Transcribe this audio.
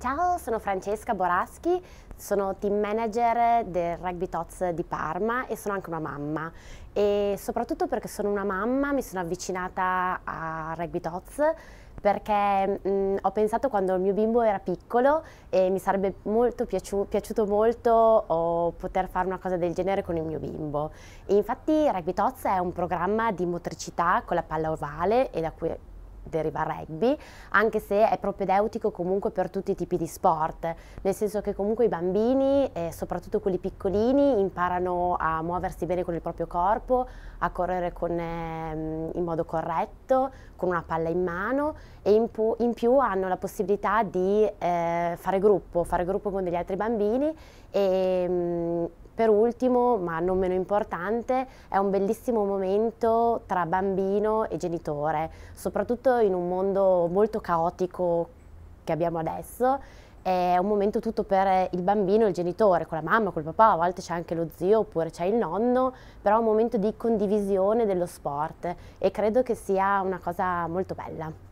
Ciao, sono Francesca Boraschi, sono team manager del Rugby Tots di Parma e sono anche una mamma e soprattutto perché sono una mamma mi sono avvicinata a Rugby Tots perché mh, mm, ho pensato quando il mio bimbo era piccolo e mi sarebbe molto piaciu piaciuto molto oh, poter fare una cosa del genere con il mio bimbo. E infatti Rugby Tots è un programma di motricità con la palla ovale e da cui deriva rugby, anche se è propedeutico comunque per tutti i tipi di sport, nel senso che comunque i bambini, eh, soprattutto quelli piccolini, imparano a muoversi bene con il proprio corpo, a correre con, eh, in modo corretto, con una palla in mano e in, in più hanno la possibilità di eh, fare gruppo, fare gruppo con degli altri bambini e, mm, per ultimo, ma non meno importante, è un bellissimo momento tra bambino e genitore, soprattutto in un mondo molto caotico che abbiamo adesso. È un momento tutto per il bambino e il genitore, con la mamma, col papà, a volte c'è anche lo zio oppure c'è il nonno, però è un momento di condivisione dello sport e credo che sia una cosa molto bella.